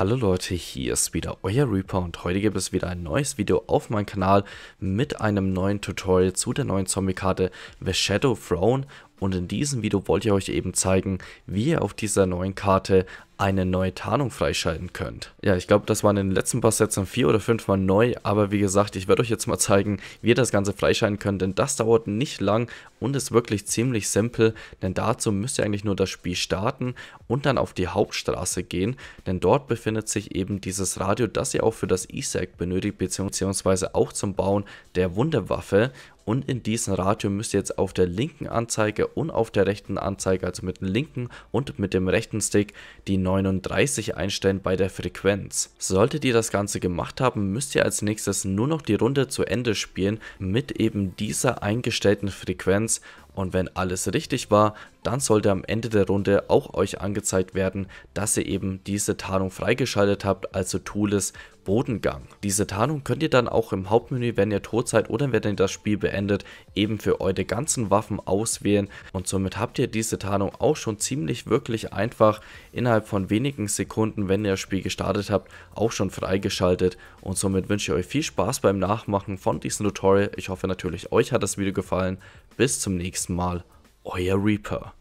Hallo Leute, hier ist wieder euer Reaper und heute gibt es wieder ein neues Video auf meinem Kanal mit einem neuen Tutorial zu der neuen Zombie-Karte The Shadow Throne und in diesem Video wollte ich euch eben zeigen, wie ihr auf dieser neuen Karte eine neue Tarnung freischalten könnt. Ja, ich glaube, das waren in den letzten paar Sätzen vier oder fünf Mal neu, aber wie gesagt, ich werde euch jetzt mal zeigen, wie ihr das Ganze freischalten könnt, denn das dauert nicht lang und ist wirklich ziemlich simpel, denn dazu müsst ihr eigentlich nur das Spiel starten und dann auf die Hauptstraße gehen, denn dort befindet sich eben dieses Radio, das ihr auch für das Isaac benötigt, beziehungsweise auch zum Bauen der Wunderwaffe und in diesem Radio müsst ihr jetzt auf der linken Anzeige und auf der rechten Anzeige, also mit dem linken und mit dem rechten Stick, die 39 einstellen bei der Frequenz. Solltet ihr das Ganze gemacht haben, müsst ihr als nächstes nur noch die Runde zu Ende spielen mit eben dieser eingestellten Frequenz und wenn alles richtig war, dann sollte am Ende der Runde auch euch angezeigt werden, dass ihr eben diese Tarnung freigeschaltet habt, also Tules Bodengang. Diese Tarnung könnt ihr dann auch im Hauptmenü, wenn ihr tot seid oder wenn ihr das Spiel beendet, eben für eure ganzen Waffen auswählen und somit habt ihr diese Tarnung auch schon ziemlich wirklich einfach innerhalb von wenigen Sekunden, wenn ihr das Spiel gestartet habt, auch schon freigeschaltet und somit wünsche ich euch viel Spaß beim Nachmachen von diesem Tutorial. Ich hoffe natürlich, euch hat das Video gefallen. Bis zum nächsten Mal nächsten Mal. Euer Reaper.